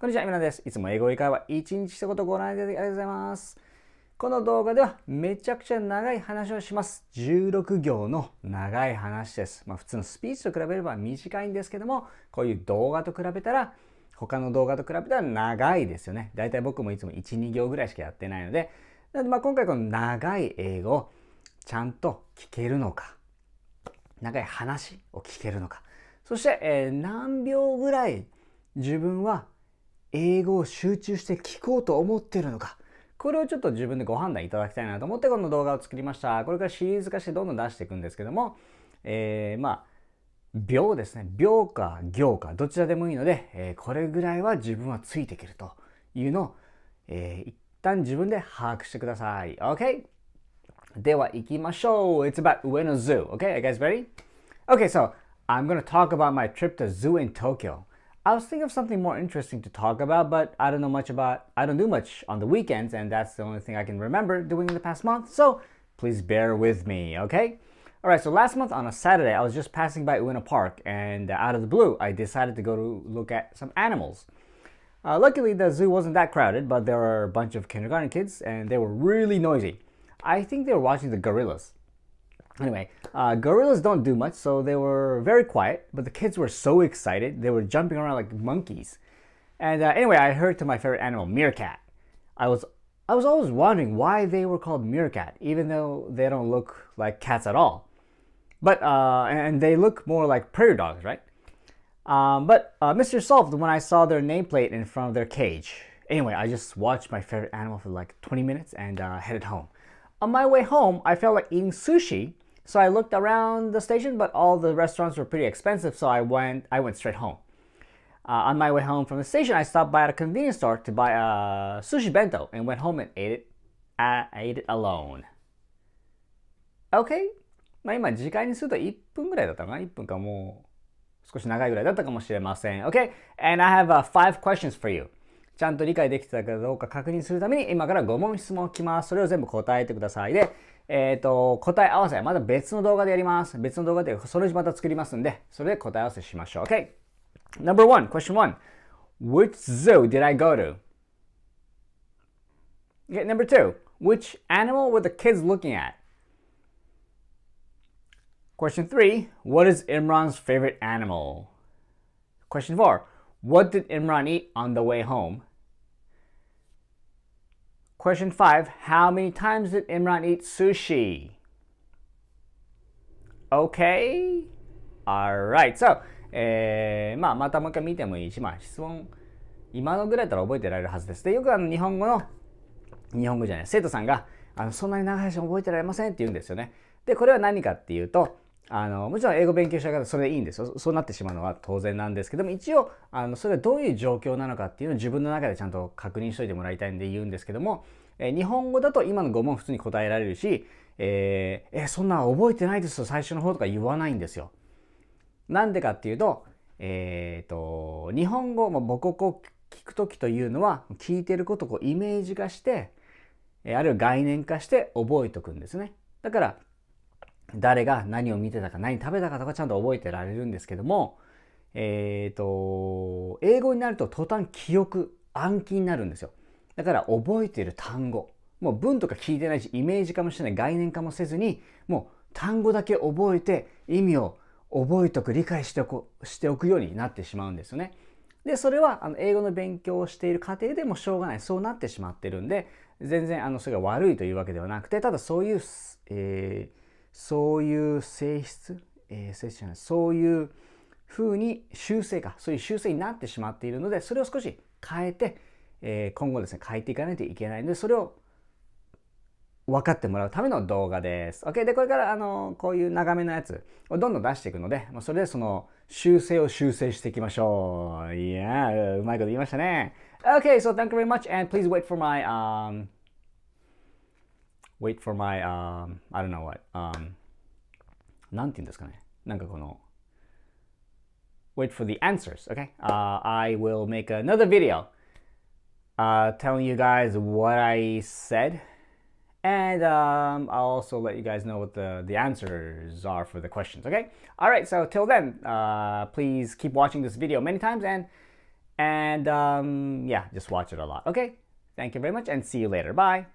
こんにちは、みなです。いつも英語理解は一日一言ご覧いただきありがとうございます。この動画ではめちゃくちゃ長い話をします。16行の長い話です。まあ普通のスピーチと比べれば短いんですけども、こういう動画と比べたら他の動画と比べたら長いですよね。だいたい僕もいつも1、2行ぐらいしかやってないので、なんでまあ今回この長い英語をちゃんと聞けるのか、長い話を聞けるのか、そして、え何秒ぐらい自分は英語を集中して聞こうと思ってるのかこれをちょっと自分でご判断いただきたいなと思ってこの動画を作りましたこれからシリーズ化してどんどん出していくんですけども、えー、まあ秒ですね秒か行かどちらでもいいので、えー、これぐらいは自分はついていけるというのを、えー、一旦自分で把握してください OK では行きましょう It's about Ueno Zoo OK you guys ready? Okay so I'm gonna talk about my trip to zoo in Tokyo I was thinking of something more interesting to talk about, but I don't know much about, I don't do much on the weekends, and that's the only thing I can remember doing in the past month, so please bear with me, okay? Alright, so last month on a Saturday, I was just passing by Uena Park, and out of the blue, I decided to go to look at some animals. Uh, luckily, the zoo wasn't that crowded, but there were a bunch of kindergarten kids, and they were really noisy. I think they were watching the gorillas. Anyway, uh, gorillas don't do much, so they were very quiet, but the kids were so excited, they were jumping around like monkeys. And uh, anyway, I heard to my favorite animal, meerkat. I was, I was always wondering why they were called meerkat, even though they don't look like cats at all. But, uh, and they look more like prairie dogs, right? Um, but uh, Mr. Solved when I saw their nameplate in front of their cage. Anyway, I just watched my favorite animal for like 20 minutes and uh, headed home. On my way home, I felt like eating sushi, so I looked around the station, but all the restaurants were pretty expensive, so I went I went straight home. Uh, on my way home from the station, I stopped by at a convenience store to buy a sushi bento and went home and ate it. I ate it alone. Okay. まあ今時間にすると1分ぐらいだったかな ?1 分かもう少し長いぐらいだったかもしれません。Okay. And I have、uh, five questions for you. ちゃんと理解できてたかどうか確認するために、今から5問質問をきます。それを全部答えてください。で、えっ、ー、と、答え合わせはまた別の動画でやります。別の動画で、それまた作りますんで、それで答え合わせしましょう。OK! Number o question 1。Which zoo did I go to? Okay, w h i c h animal were the kids looking at? Question t What is Imran's favorite animal? Question f What did Imran eat on the way home? Question 5. How many times did Imran eat sushi? Okay? Alright. So, えー、まあ、またもう一回見てもいいし、まあ、質問、今のぐらいだったら覚えてられるはずです。で、よくあの、日本語の、日本語じゃない、生徒さんが、あの、そんなに長い話覚えてられませんって言うんですよね。で、これは何かっていうと、あのもちろん英語勉強した方それでいいんですよそうなってしまうのは当然なんですけども一応あのそれがどういう状況なのかっていうのを自分の中でちゃんと確認しといてもらいたいんで言うんですけども、え日本語だと今の5問普通に答えられるし、えー、えそんな覚えてないですよ最初の方とか言わないんですよ。なんでかっていうと,、えーと、日本語も母国語聞く時というのは聞いてることをイメージ化してあるいは概念化して覚えておくんですね。だから誰が何を見てたか何食べたかとかちゃんと覚えてられるんですけども、えっ、ー、と、英語になると途端記憶、暗記になるんですよ。だから覚えてる単語。もう文とか聞いてないし、イメージ化もしてない、概念化もせずに、もう単語だけ覚えて意味を覚えとく、理解しておく、しておくようになってしまうんですよね。で、それはあの英語の勉強をしている過程でもしょうがない。そうなってしまってるんで、全然あのそれが悪いというわけではなくて、ただそういう、えーそういう性質、えー、性質じゃないそういうふうに修正かそういう修正になってしまっているのでそれを少し変えて、えー、今後ですね変えていかないといけないのでそれを分かってもらうための動画です。OK。で、これから、あの、こういう長めのやつをどんどん出していくので、それでその、修正を修正していきましょう。いやー、うまいこと言いましたね。OK, so thank you very much and please wait for my, um, wait for my, um, I don't know what, um, なんて言うんですかね。なんかこの、wait for the answers, okay? Uh, I will make another video uh, telling you guys what I said. And um, I'll also let you guys know what the, the answers are for the questions, okay? All right, so till then, uh, please keep watching this video many times and, and um, yeah, just watch it a lot, okay? Thank you very much and see you later. Bye.